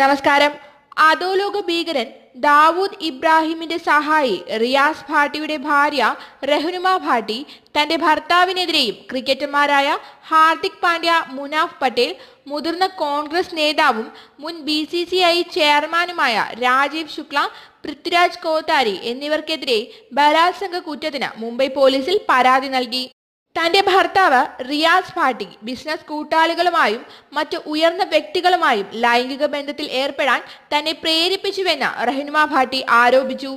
നമസ്കാരം അധോലോക ഭീകരൻ ദാവൂദ് ഇബ്രാഹിമിന്റെ സഹായി റിയാസ് ഭാട്ടിയുടെ ഭാര്യ റഹ്നുമ ഭാട്ടി തന്റെ ഭർത്താവിനെതിരെയും ക്രിക്കറ്റർമാരായ ഹാർദിക് പാണ്ഡ്യ മുനാഫ് പട്ടേൽ മുതിർന്ന കോൺഗ്രസ് നേതാവും മുൻ ബി സി സി ഐ ചെയർമാനുമായ രാജീവ് ശുക്ല പൃഥ്വിരാജ് കോത്താരി എന്നിവർക്കെതിരെ ബലാത്സംഗ കുറ്റത്തിന് മുംബൈ പോലീസിൽ പരാതി നൽകി തന്റെ ഭർത്താവ് റിയാസ് ഭാട്ടി ബിസിനസ് കൂട്ടാളികളുമായും മറ്റ് ഉയർന്ന വ്യക്തികളുമായും ലൈംഗിക ബന്ധത്തിൽ ഏർപ്പെടാൻ തന്നെ പ്രേരിപ്പിച്ചുവെന്ന് റഹിൻമ ഭാട്ടി ആരോപിച്ചു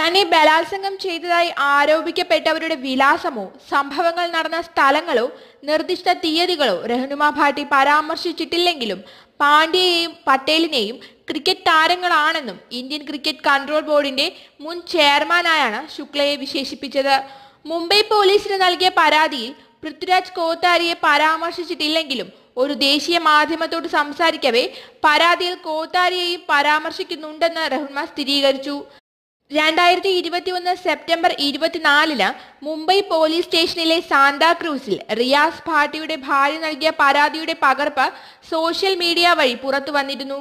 തന്നെ ബലാത്സംഗം ചെയ്തതായി ആരോപിക്കപ്പെട്ടവരുടെ വിലാസമോ സംഭവങ്ങൾ നടന്ന സ്ഥലങ്ങളോ നിർദ്ദിഷ്ട തീയതികളോ റഹ്നുമ ഭാട്ടി പരാമർശിച്ചിട്ടില്ലെങ്കിലും പാണ്ഡ്യയെയും പട്ടേലിനെയും ക്രിക്കറ്റ് താരങ്ങളാണെന്നും ഇന്ത്യൻ ക്രിക്കറ്റ് കൺട്രോൾ ബോർഡിന്റെ മുൻ ചെയർമാനായാണ് ശുക്ലയെ വിശേഷിപ്പിച്ചത് മുംബൈ പോലീസിന് നൽകിയ പരാതിയിൽ പൃഥ്വിരാജ് കോത്താരിയെ പരാമർശിച്ചിട്ടില്ലെങ്കിലും ഒരു ദേശീയ മാധ്യമത്തോട് സംസാരിക്കവേ പരാതിയിൽ കോത്താരിയെയും പരാമർശിക്കുന്നുണ്ടെന്ന് റഹ്മാൻ സ്ഥിരീകരിച്ചു രണ്ടായിരത്തി ഇരുപത്തിയൊന്ന് സെപ്റ്റംബർ ഇരുപത്തിനാലിന് മുംബൈ പോലീസ് സ്റ്റേഷനിലെ സാന്താ ക്രൂസിൽ റിയാസ് ഭാട്ടിയുടെ ഭാര്യ നൽകിയ പരാതിയുടെ പകർപ്പ് സോഷ്യൽ മീഡിയ വഴി പുറത്തു വന്നിരുന്നു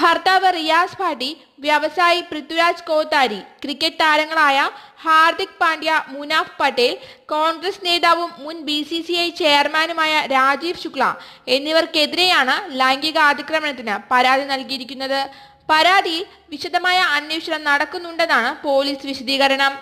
ഭർത്താവ് റിയാസ് ഭാട്ടി വ്യവസായി പൃഥ്വിരാജ് കോത്താരി ക്രിക്കറ്റ് താരങ്ങളായ ഹാർദിക് പാണ്ഡ്യ മുനാഫ് പട്ടേൽ കോൺഗ്രസ് നേതാവും മുൻ ബി സി സി ഐ ചെയർമാനുമായ രാജീവ് ശുക്ല എന്നിവർക്കെതിരെയാണ് ലൈംഗിക അതിക്രമണത്തിന് പരാതി നൽകിയിരിക്കുന്നത് പരാതിയിൽ വിശദമായ അന്വേഷണം നടക്കുന്നുണ്ടെന്നാണ് പോലീസ് വിശദീകരണം